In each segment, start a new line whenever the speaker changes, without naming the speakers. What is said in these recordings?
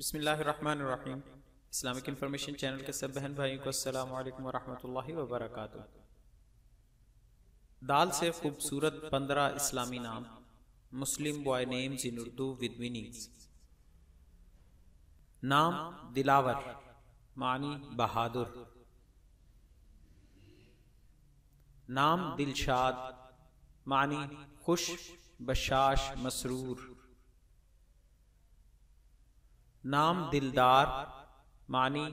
बसमीम Islamic information channel के सब बहन भाइयों को अल्लाम वरम वरहमतुल्लाहि दाल से खूबसूरत पंद्रह इस्लामी नाम Muslim boy names in Urdu with meanings नाम दिलावर मानी बहादुर नाम दिलशाद मानी खुश बशाश मसरूर नाम दिलदार मानी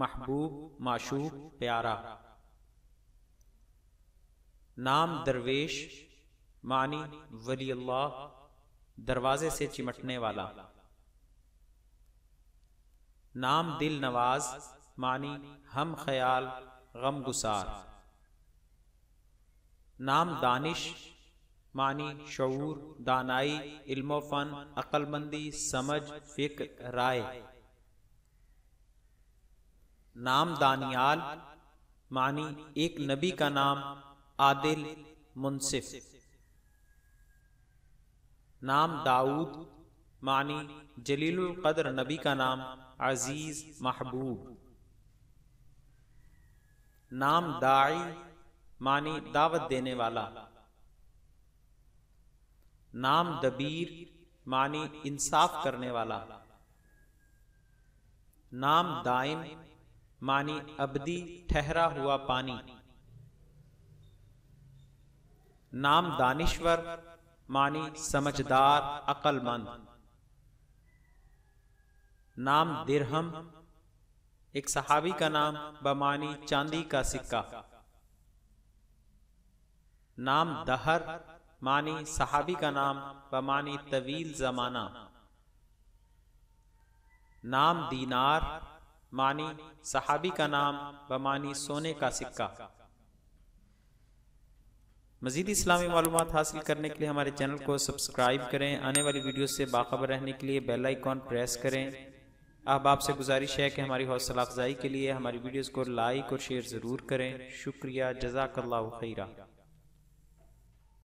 महबूब माशूब प्यारा नाम दरवेश मानी वली अल्लाह दरवाजे से चिमटने वाला नाम दिल नवाज मानी हम ख्याल गम गुसार नाम दानिश मानी शूर दानाई इल्म फ़न अक्लबंदी समझ फ़िक्र राय नाम दानियाल मानी एक नबी का नाम आदिल मुनसिफ नाम दाऊद मानी जलील कदर नबी का नाम अजीज़ महबूब नाम दाई मानी दावत देने वाला नाम दबीर मानी इंसाफ करने वाला नाम दाइम मानी अबदी ठहरा हुआ पानी नाम दानिश्वर मानी समझदार अकलमंद नाम दिरहम एक सहावी का नाम बमानी चांदी का सिक्का नाम दहर मानी सहाबी का नाम व मानी तवील जमाना नाम दीनार मानी सहाबी का नाम व मानी सोने का सिक्का मजीद इस्लामी मालूम हासिल करने के लिए हमारे चैनल को सब्सक्राइब करें आने वाली वीडियो से बाखबर रहने के लिए बेल आइकॉन प्रेस करें अब आपसे गुजारिश है कि हमारी हौसला अफजाई के लिए हमारी वीडियोस को लाइक और शेयर ज़रूर करें शुक्रिया जजाकल्ला खीरा